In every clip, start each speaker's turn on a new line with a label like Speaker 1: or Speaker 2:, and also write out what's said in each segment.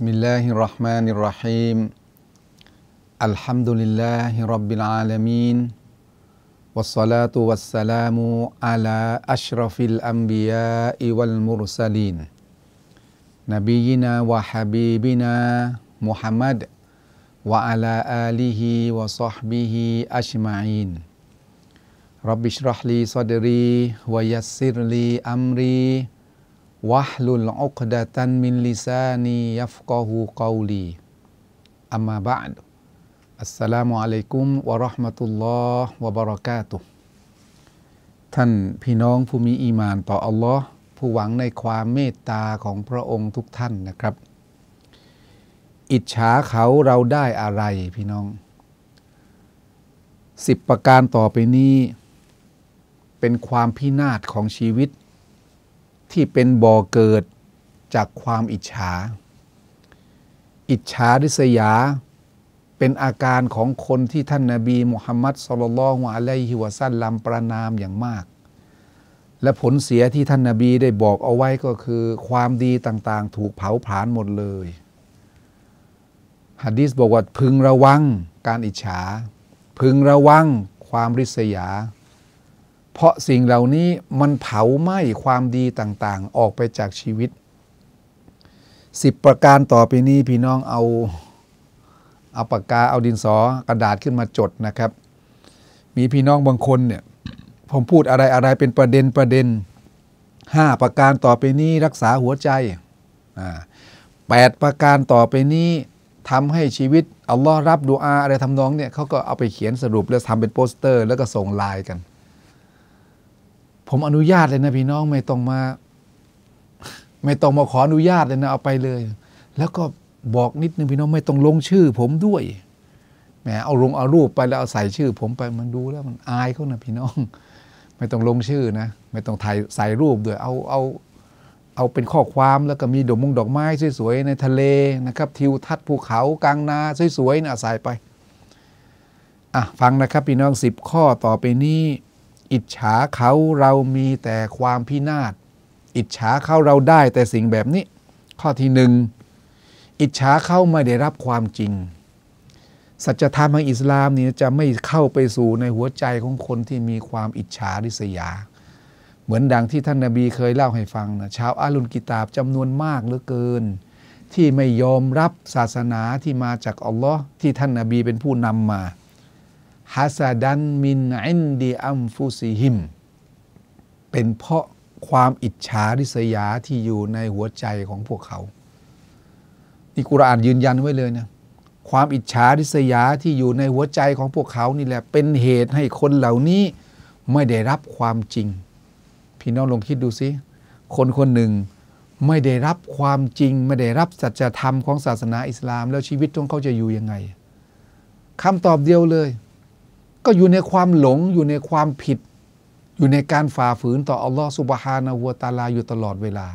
Speaker 1: بسم الله الرحمن الرحيم الحمد لله رب العالمين والصلاة والسلام على أشرف الأنبياء والمرسلين نبينا وحبيبنا محمد وعلى آله وصحبه أجمعين رب اشرح لي صدري ويسر لي أمري วะลุลอุกดะตันมินลิซานียัฟกอฮูกอลีอัมมาบะดอัสสลามุอะลัยกุมวะราะห์มะตุลลอฮ์วะบะเราะกาตุท่าน พี่น้องผู้มีอีมาน ต่ออัลลอฮ์ผู้หวังในความเมตตาของพระองค์ทุกท่านนะครับ อิจฉาเขาเราได้อะไร พี่น้องสิบประการต่อไปนี้เป็นความพินาศของชีวิตที่เป็นบ่อเกิดจากความอิจฉา อิจฉาริษยาเป็นอาการของคนที่ท่านนาบีมุฮัมมัดสุลลัลฮวาลัยฮิวะซัลลัมประนามอย่างมาก และผลเสียที่ท่านนาบีได้บอกเอาไว้ก็คือ ความดีต่างๆถูกเผาผลาญหมดเลยฮะดีสบอกว่าพึงระวังการอิจฉา พึงระวังความริษยาเพราะสิ่งเหล่านี้มันเผาไหม้ความดีต่างๆ ออกไปจากชีวิตสิบประการต่อไปนี้พี่น้องเอาเอาปากกาเอาดินสอกระดาษขึ้นมาจดนะครับ มีพี่น้องบางคนเนี่ยผมพูดอะไรอะไร เป็นประเด็นประเด็นห้าประการต่อไปนี้รักษาหัวใจอแปดประการต่อไปนี้ทำให้ชีวิตอัลลอฮ์รับดูอาอะไรทำนองเนี่ยเขาก็เอาไปเขียนสรุปแล้วทำเป็นโปสเตอร์ แล้วก็ส่งไลน์กันผมอนุญาตเลยนะพี่น้องไม่ต้องมา ไม่ต้องมาขออนุญาตเลยนะ เอาไปเลย แล้วก็บอกนิดนึงพี่น้องไม่ต้องลงชื่อ ผมด้วยแหมเอาลงเอารูปไปแล้วเอาใส่ชื่อ ผมไปมันดูแล้วมันอายเขานะ พี่น้อง ไม่ต้องลงชื่อ นะไม่ต้องถ่ายใส่รูปด้วยเอาเอาเอาเป็นข้อความแล้วก็มีดอกมงดอกไม้สวยๆในทะเลนะครับ ทิวทัศน์ภูเขากลางนาสวยๆนะใส่ไป อ่ะ ฟังนะครับ พี่น้องสิบข้อต่อไปนี้อิจฉาเขาเรามีแต่ความพินาศอิจฉาเขา เราได้แต่สิ่งแบบนี้ ข้อที่หนึ่งอิจฉาเขาไม่ได้รับความจริง สัจธรรมของอิสลาม นี่จะไม่เข้าไปสู่ในหัวใจของคนที่มีความอิจฉาริษยา เหมือนดังที่ท่านนาบีเคยเล่าให้ฟังนะชาวอาลุนกิตาบจำนวนมากเหลือเกิน ที่ไม่ยอมรับศาสนาที่มาจากอัลลอฮ์ที่ท่านนาบีเป็นผู้นำมาฮาซาดันมินอินดีอัมฟุซิฮิมเป็นเพราะความอิจฉาริษยาที่อยู่ในหัวใจของพวกเขานี่กุรอานยืนยันไว้เลยนะความอิจฉาริษยาที่อยู่ในหัวใจของพวกเขานี่แหละ เป็นเหตุให้คนเหล่านี้ไม่ได้รับความจริงพี่น้องลองคิดดูสิคนคนหนึ่งไม่ได้รับความจริงไม่ได้รับสัจธรรมของศาสนาอิสลามแล้วชีวิตของเขาจะอยู่ยังไงคำตอบเดียวเลยก็อยู่ในความหลงอยู่ในความผิด อยู่ในการฝ่าฝืน ต่ออัลลอฮฺสุบฮานาหัวตาลาอยู่ตลอดเวลา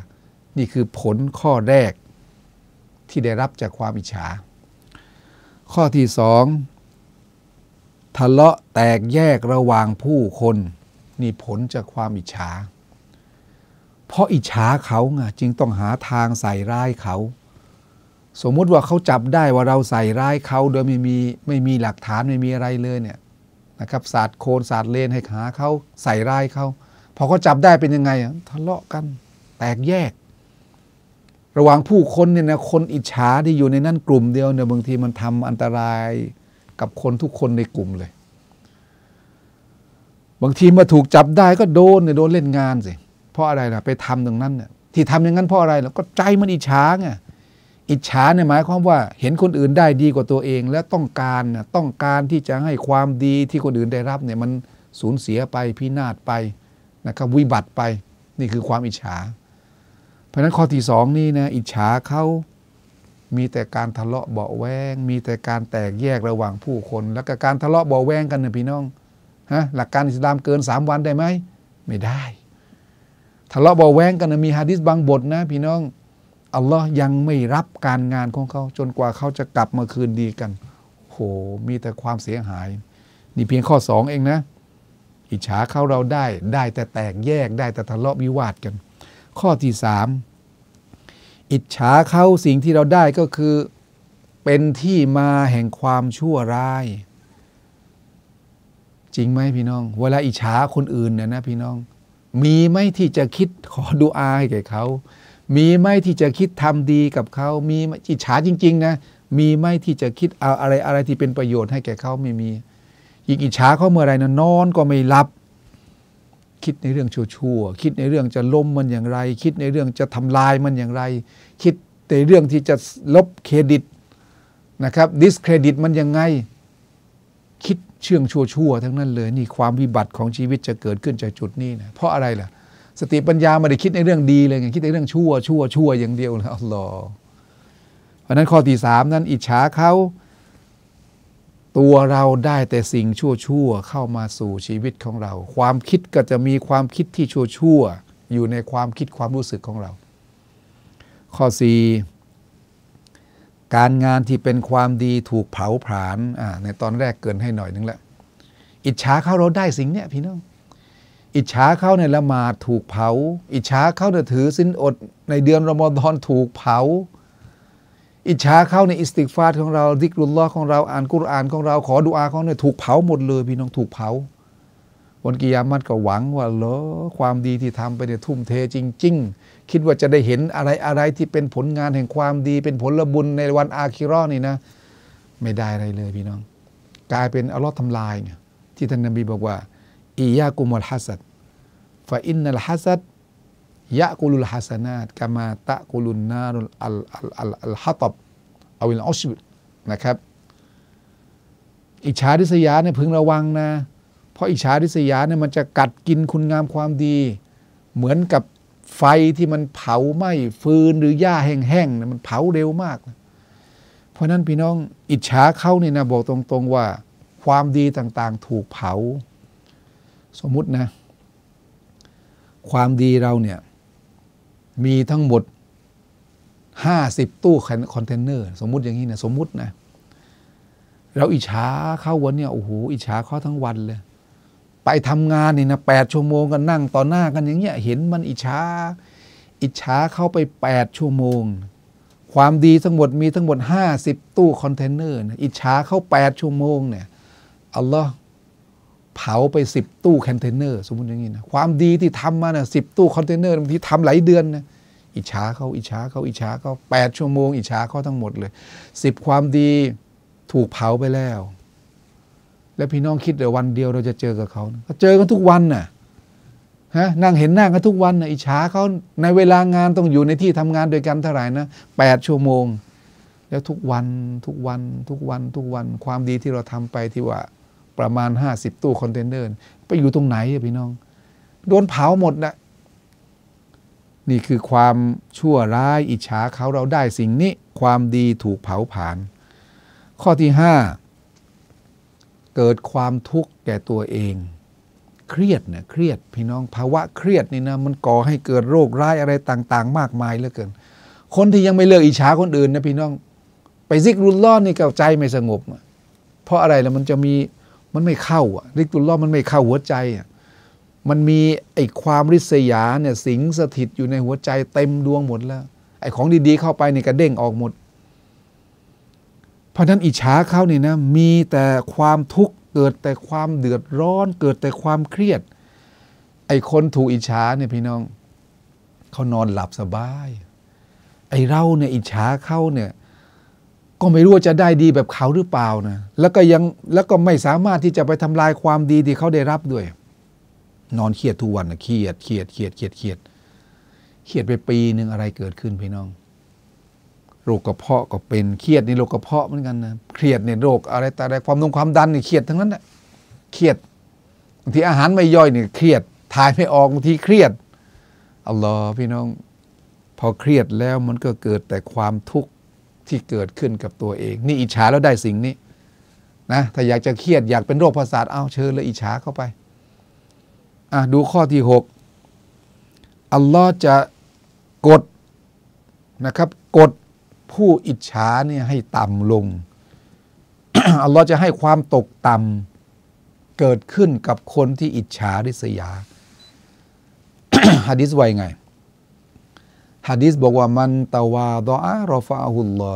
Speaker 1: นี่คือผลข้อแรกที่ได้รับจากความอิจฉาข้อที่สองทะเลาะแตกแยกระหว่างผู้คน นี่ผลจากความอิจฉาเพราะอิจฉาเขาไงจึงต้องหาทางใส่ร้ายเขา สมมุติว่าเขาจับได้ว่าเราใส่ร้ายเขาโดยไม่มีไม่มีหลักฐานไม่มีอะไรเลยเนี่ยนะครับศาสตร์โคนศาสตร์เลนให้หาเขาใส่ร้ายเขาพอเขาจับได้เป็นยังไง ทะเลาะกันแตกแยก ระหว่างผู้คนเนี่ยนะคนอิจฉาที่อยู่ในนั้นกลุ่มเดียวเนี่ยบางทีมันทำอันตรายกับคนทุกคนในกลุ่มเลย บางทีมาถูกจับได้ก็โดนเนี่ยโดนเล่นงานสิเพราะอะไรล่ะ ไปทำตรงนั้นเนี่ยที่ทำอย่างนั้นเพราะอะไรล่ะก็ใจมันอิจฉาไงอิจฉาเนี่ยหมายความว่าเห็นคนอื่นได้ดีกว่าตัวเอง และต้องการต้องการที่จะให้ความดีที่คนอื่นได้รับเนี่ยมันสูญเสียไปพินาศไปนะครับวิบัติไปนี่คือความอิจฉาเพราะฉะนั้นข้อที่สองนี่นะอิจฉาเขามีแต่การทะเลาะเบาแวงมีแต่การแตกแยกระหว่างผู้คน แล้วก็การทะเลาะเบาแวงกันนะพี่น้องฮะหลักการอิสลามเกิน3วันได้ไหมไม่ได้ ทะเลาะเบาแวงกันนะมีฮะดิษบางบทนะพี่น้องอัลลอฮ์ยังไม่รับการงานของเขา จนกว่าเขาจะกลับมาคืนดีกัน โห มีแต่ความเสียหาย นี่เพียงข้อสองเองนะ อิจฉาเขาเราได้ ได้แต่แตกแยกได้แต่ทะเลาะวิวาทกัน ข้อที่สามอิจฉาเขาสิ่งที่เราได้ก็คือ เป็นที่มาแห่งความชั่วร้าย จริงไหมพี่น้อง เวลาอิจฉาคนอื่นเนี่ยนะ พี่น้อง มีไหมที่จะคิดขอดูอาให้แก่เขามีไหมที่จะคิดทำดีกับเขามีจิจฉาจริงๆ นะ มีไหมที่จะคิดเอาอะไรอะไรที่เป็นประโยชน์ให้แก่เขาไม่มี อีกอิจฉาเขาเมื่อไรนะนอนก็ไม่หลับ คิดในเรื่องชั่วๆคิดในเรื่องจะล้มมันอย่างไร คิดในเรื่องจะทำลายมันอย่างไร คิดในเรื่องที่จะลบเครดิตนะครับ ดิสเครดิตมันยังไง คิดเชื่องชั่วๆทั้งนั้นเลยนี่ความวิบัติของชีวิตจะเกิดขึ้นจากจุดนี้นะ เพราะอะไรล่ะสติปัญญาไม่ได้คิดในเรื่องดีเลยไงคิดในเรื่องชั่ว ชั่ว ชั่วอย่างเดียวแล้วรลอเพราะนั้นข้อที่สามนั้น อิจฉาเขาตัวเราได้แต่สิ่งชั่วชั่วเข้ามาสู่ชีวิตของเรา ความคิดก็จะมีความคิดที่ชั่วชั่วอยู่ในความคิดความรู้สึกของเรา ข้อสี่การงานที่เป็นความดีถูกเผาผลาญในตอนแรกเกินให้หน่อยนึงแล้วอิจฉาเขาเราได้สิ่งเนี้ยพี่น้องอิจฉาเข้าในละหมาดถูกเผาอิจฉาเข้าในถือสินอดในเดือนรอมฎอนถูกเผา อิจฉาเข้าในอิสติกฟาดของเราดิกรุลลอของเราอ่านกุรอานของเราขอดุอาของเราถูกเผาหมดเลย พี่น้องถูกเผาวันกิยามัตก็หวังว่าเหรอความดีที่ทำไปเนี่ยทุ่มเทจริง ๆ คิดว่าจะได้เห็นอะไรอะไรที่เป็นผลงานแห่งความดีเป็นผลบุญในวันอาคิรอนี่นะ ไม่ได้อะไรเลยพี่น้อง กลายเป็นอัลลอฮ์ทำลายเนี่ยที่ท่านนบีบอกว่าอียากุมอลฮัสัดฟาอินนัลฮัสัดยะกุลุลฮัสนาตกามาตะกุลุนนารุลอัลอัลอัลอัลฮัตบเอาวิลอชบนะครับ อิจฉาริษยาเนี่ยพึงระวังนะเพราะอิจฉาริษยาเนี่ยมันจะกัดกินคุณงามความดี เหมือนกับไฟที่มันเผาไหม้ฟืนหรือหญ้าแห้งๆเนี่ยมันเผาเร็วมาก เพราะนั้นพี่น้อง อิจฉาเขาเนี่ยนะบอกตรง ๆว่า ความดีต่าง ๆ ถูกเผา สมมุตินะความดีเราเนี่ยมีทั้งหมด50ตู้คอนเทนเนอร์ สมมุติอย่างนี้นะสมมุตินะเราอิจฉาเข้าวันเนี่ยโอ้โหอิจฉาเขาทั้งวันเลยไปทำงานนี่นะแปดชั่วโมงกันนั่งต่อหน้ากันอย่างเงี้ยเห็นมันอิจฉาอิจฉาเข้าไป8 ชั่วโมง ความดีทั้งหมดมีทั้งหมด50 ตู้คอนเทนเนอร์อิจฉาเข้า8 ชั่วโมง เนี่ยอัลลอฮ์เผาไป10ตู้คอนเทนเนอร์สมมติอย่างนี้นะความดีที่ทำมานะ่ะสิตู้คอนเทนเนอร์บางทีทำหลายเดือนนะอิจฉาเขาอิจฉาเขาอิจฉาเขาแปดชั่วโมงอิจฉาเขาทั้งหมดเลย 10 ความดีถูกเผาไปแล้ว แล้วพี่น้องคิดเดี๋ยววันเดียวเราจะเจอกับเขาเจอกันทุกวัน น่ะฮะนั่งเห็นหน้ากันทุกวันนะอิจฉาเขาในเวลางานต้องอยู่ในที่ทำงานโดยกันเท่าไหร่นะแปดชั่วโมง แล้วทุกวันทุกวัน ทุกวันทุกวันความดีที่เราทำไปที่ว่าประมาณ 50 ตู้คอนเทนเนอร์ไปอยู่ตรงไหนพี่น้อง โดนเผาหมดนะนี่คือความชั่วร้าย อิจฉาเขาเราได้สิ่งนี้ ความดีถูกเผาผลาญข้อที่ 5 เกิดความทุกข์แก่ตัวเอง เครียดเนี่ยเครียดพี่น้องภาวะเครียดนี่นะมันก่อให้เกิดโรคร้ายอะไรต่าง ๆ มากมายเหลือเกิน คนที่ยังไม่เลิกอิจฉาคนอื่นนะพี่น้อง ไปซิกรุนล่อนนี่เก่บใจไม่สงบ เพราะอะไรล้ะมันจะมีมันไม่เข้าอ่ะริกตุลลอมันไม่เข้าหัวใจอ่ะมันมีไอ้ความริษยาเนี่ย สิงสถิตอยู่ในหัวใจเต็มดวงหมดแล้ว ไอ้ของดีๆ เข้าไปเนี่ยกระเด้งออกหมด เพราะนั้นอิจฉาเขานี่นะมีแต่ความทุกข์เกิดแต่ความเดือดร้อนเกิดแต่ความเครียด ไอ้คนถูกอิจฉาเนี่ยพี่น้องเขานอนหลับสบาย ไอ้เราเนี่ยอิจฉาเขาเนี่ยก็ไม่รู้ว่าจะได้ดีแบบเขาหรือเปล่านะแล้วก็ยังแล้วก็ไม่สามารถที่จะไปทำลายความดีที่เขาได้รับด้วย นอนเครียดทุกวันนะเครียดเครียดเครียดเครียดเครียดเครียดไปปีหนึ่งอะไรเกิดขึ้นพี่น้อง โรคกระเพาะก็เป็น เครียดในโรคกระเพาะเหมือนกันนะเครียดในโรคอะไรต่อะไรความนงความดันนี่เครียดทั้งนั้นแหละเครียดบางทีอาหารไม่ย่อยนี่เครียดถ่ายไม่ออกบางทีเครียดอัลลอฮ์พี่น้อง พอเครียดแล้วมันก็เกิดแต่ความทุกข์ที่เกิดขึ้นกับตัวเอง นี่อิจฉาแล้วได้สิ่งนี้นะถ้าอยากจะเครียด อยากเป็นโรคประสาทเอา เชิญเลยอิจฉาเข้าไปอ่ะดูข้อที่6อัลลอฮ์จะกดนะครับ กดผู้อิจฉาเนี่ยให้ต่ำลง อัลลอฮ์จะให้ความตกต่ำเกิดขึ้นกับคนที่อิจฉาริษยาฮะดิษไว้ไงฮะดีสบอกว่ามันตะวาดออารอฟาอุลลอ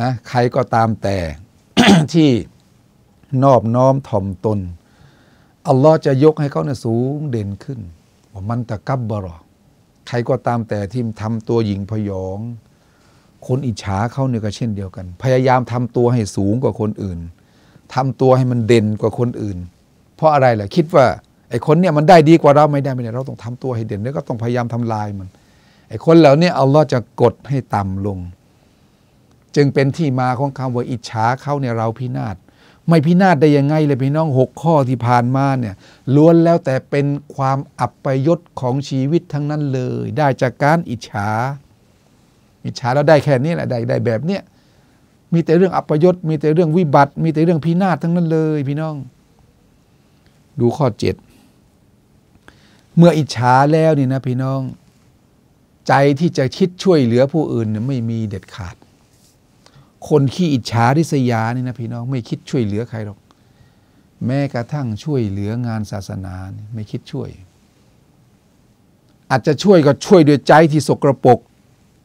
Speaker 1: นะใครก็ตามแต่ที่นอบน้อมถ่อมตนอัลลอฮ์จะยกให้เขาเนี่ยสูงเด่นขึ้นว่ามันตะกับบรอใครก็ตามแต่ที่ทำตัวหญิงพยอง คนอิจฉาเขาเนี่ยก็เช่นเดียวกัน พยายามทำตัวให้สูงกว่าคนอื่นทำตัวให้มันเด่นกว่าคนอื่น เพราะอะไรล่ะ คิดว่าไอ้คนเนี่ยมันได้ดีกว่าเราไม่ได้ไม่ได้เราต้องทำตัวให้เด่นแล้วก็ต้องพยายามทำลายมันไอ้คนเหล่านี้อัลลอฮ์จะกดให้ต่ำลง จึงเป็นที่มาของคำว่าอิจฉาเขาเนี่ยเราพินาศไม่พินาศได้ยังไงเลยพี่น้องหกข้อที่ผ่านมาเนี่ยล้วนแล้วแต่เป็นความอับประยศของชีวิตทั้งนั้นเลย ได้จากการอิจฉาอิจฉาแล้วได้แค่นี้แหละได้ได้แบบเนี้ยมีแต่เรื่องอับประยศมีแต่เรื่องวิบัติ มีแต่เรื่องพินาศทั้งนั้นเลยพี่น้อง ดูข้อเจ็ดเมื่ออิจฉาแล้วนี่นะ พี่น้องใจที่จะคิดช่วยเหลือผู้อื่นไม่มีเด็ดขาด คนขี้อิจฉาริษยานี่นะพี่น้อง ไม่คิดช่วยเหลือใครหรอกแม้กระทั่งช่วยเหลืองานศาสนาไม่คิดช่วย อาจจะช่วยก็ช่วยด้วยใจที่สกรปรก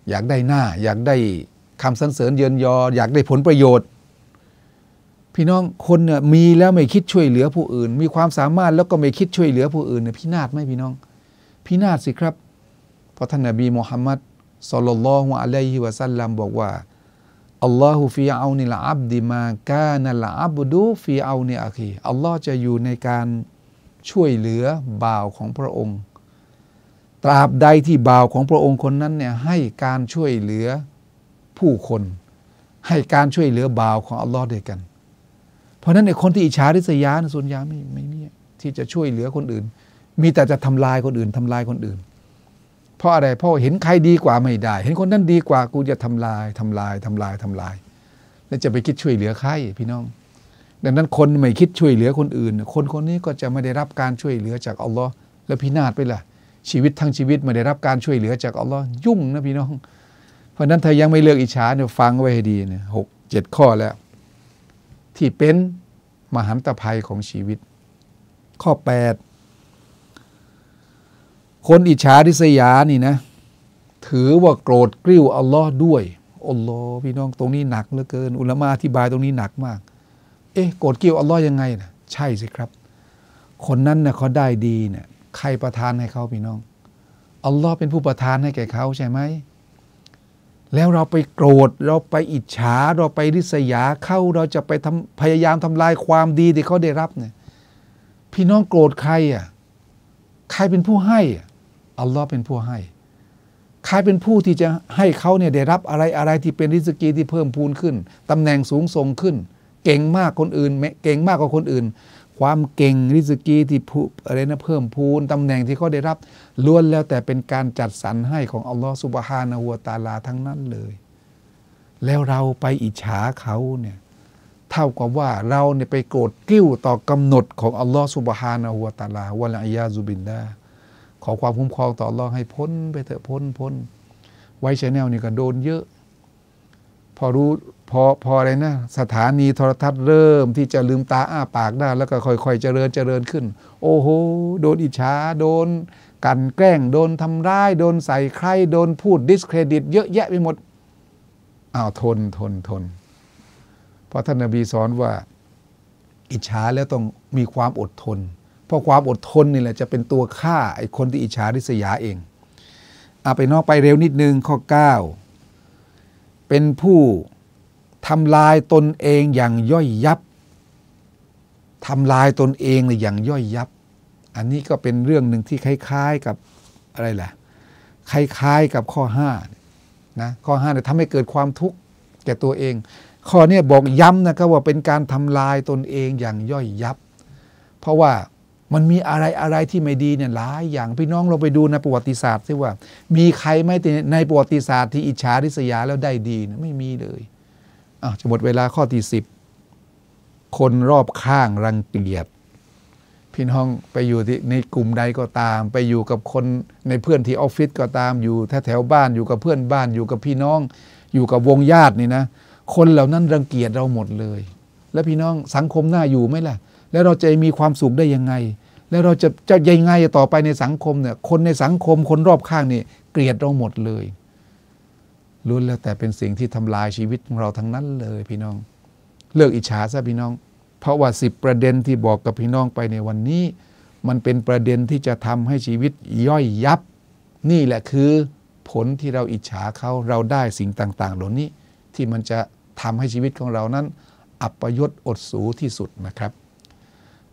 Speaker 1: อยากได้หน้า อยากได้คำสรรเสริญเยินยอ อยากได้ผลประโยชน์ พี่น้องคนเนี่ยมีแล้วไม่คิดช่วยเหลือผู้อื่น มีความสามารถแล้วก็ไม่คิดช่วยเหลือผู้อื่นเนี่ยพินาศไหมพี่น้อง พินาศสิครับพราะท่านนบีมุฮัมมัดสลลัลลอฮุอะลัยฮิวะสัลลัมบอกว่าอัลลอฮฺฟีเอานิลอับดิมากานัลอับดูฟีอาเนอาคีอัลลอฮ์จะอยู่ในการช่วยเหลือบ่าวของพระองค์ ตราบใดที่บ่าวของพระองค์คนนั้นเนี่ยให้การช่วยเหลือผู้คน ให้การช่วยเหลือบ่าวของอัลลอฮ์ด้วยกัน เพราะนั้นในคนที่อิจฉาริษยาส่วนยาไม่ไม่มีที่จะช่วยเหลือคนอื่น มีแต่จะทำลายคนอื่น ทำลายคนอื่นเพราะอะไรเพราะเห็นใครดีกว่าไม่ได้ เห็นคนนั้นดีกว่ากูจะทำลาย ทำลายทำลายทำลาย แล้วจะไปคิดช่วยเหลือใครพี่น้อง ดังนั้นคนไม่คิดช่วยเหลือคนอื่น คนคนนี้ก็จะไม่ได้รับการช่วยเหลือจากอัลลอฮ์แล้วพินาศไปล่ะชีวิตทั้งชีวิตไม่ได้รับการช่วยเหลือจากอัลลอฮ์ยุ่งนะพี่น้อง เพราะนั้นถ้ายังไม่เลิกอิจฉาเนี่ยฟังไว้ให้ดีเนี่ยหกเจ็ดข้อแล้ว ที่เป็นมหันตภัยของชีวิต ข้อแปดคนอิจฉาริษยานี่นะ ถือว่าโกรธกริ้วอัลลอฮ์ด้วยอัลลอฮ์พี่น้องตรงนี้หนักเหลือเกินอุลามะอธิบายตรงนี้หนักมาก เอ๊ะโกรธกริ้วอัลลอฮ์ยังไงนะใช่สิครับ คนนั้นเนะเขาได้ดีเนะี่ย ใครประทานให้เขาพี่น้องอัลลอฮ์เป็นผู้ประทานให้แก่เขาใช่ไหมแล้วเราไปโกรธเราไปอิจฉาเราไปริษยาเข้า เราจะไปทำพยายามทำลายความดีที่เขาได้รับเนี่ยพี่น้องโกรธใครอ่ะใครเป็นผู้ให้อ่ะอัลลอฮ์เป็นผู้ให้ ใครเป็นผู้ที่จะให้เขาเนี่ยได้รับอะไรอะไรที่เป็นริสกีที่เพิ่มพูนขึ้น ตำแหน่งสูงส่งขึ้น เก่งมากคนอื่นเก่งมากกว่าคนอื่น ความเก่งริสกีที่ผู้อะไรนะเพิ่มพูนตำแหน่งที่เขาได้รับล้วนแล้วแต่เป็นการจัดสรรให้ของอัลลอฮ์สุบฮานาหัวตาลาทั้งนั้นเลย แล้วเราไปอิจฉาเขาเนี่ยเท่ากับว่าเราเนี่ยไปโกรธกิ้วต่อกำหนดของอัลลอฮ์สุบฮานาหัวตาลาวะลาอิยาซุบินดาขอความคุ้มครองต่อรองให้พ้นไปเถอะพ้นพ้น ไว้ชแนลนี่ก็โดนเยอะ พอรู้ พอพออะไรนะ สถานีโทรทัศน์เริ่ม ที่จะลืมตาอ้าปากได้แล้วก็ค่อยๆเจริญเจริญขึ้น โอ้โห โดนอิจฉาโดนกันแกล้ง โดนทำร้าย โดนใส่ใคร โดนพูดดิสเครดิต เยอะแยะไปหมดอ้าวทนทนทน เพราะท่านนบีสอนว่าอิจฉาแล้วต้องมีความอดทนพราะความอดทนนี่แหละจะเป็นตัวฆ่าไอ้คนที่อิจฉาริษยาเองเอาไปนอกไปเร็วนิดนึง ข้อ 9 เป็นผู้ทำลายตนเองอย่างย่อยยับทำลายตนเองเลยอย่างย่อยยับ อันนี้ก็เป็นเรื่องหนึ่งที่คล้ายๆกับอะไรล่ะคล้ายๆ กับข้อ5นะข้อ5เนี่ยทำให้เกิดความทุกข์แก่ตัวเอง ข้อนี้บอกย้ำนะครับว่าเป็นการทำลายตนเองอย่างย่อยยับ เพราะว่ามันมีอะไรอะไรที่ไม่ดีเนี่ยหลายอย่างพี่น้องเราไปดูในประวัติศาสตร์ซิว่า มีใครไม่ในประวัติศาสตร์ที่อิจฉาริษยาแล้วได้ดีนะไม่มีเลยอ่ะจะหมดเวลาข้อที่สิบคนรอบข้างรังเกียจพี่น้องไปอยู่่ในกลุ่มใดก็ตาม ไปอยู่กับคนในเพื่อนที่ออฟฟิศก็ตามอยู่แถวบ้านอยู่กับเพื่อนบ้านอยู่กับพี่น้องอยู่กับวงญาตินี่นะคนเหล่านั้นรังเกียจเราหมดเลย แล้วพี่น้องสังคมน่าอยู่ไหมล่ะแล้วเราจะมีความสุขได้ยังไง แล้วเราจะจะยังไงต่อไปในสังคมเนี่ย คนในสังคม คนรอบข้างเนี่ยเกลียดเราหมดเลยล้วนแล้วแต่เป็นสิ่งที่ทำลายชีวิตของเราทั้งนั้นเลยพี่น้อง เลิกอิจฉาซะพี่น้อง เพราะว่าสิบประเด็นที่บอกกับพี่น้องไปในวันนี้ มันเป็นประเด็นที่จะทำให้ชีวิตย่อยยับ นี่แหละคือผลที่เราอิจฉาเขา เราได้สิ่งต่างๆเหล่านี้ที่มันจะทำให้ชีวิตของเรานั้น อัปยศอดสูที่สุดนะครับ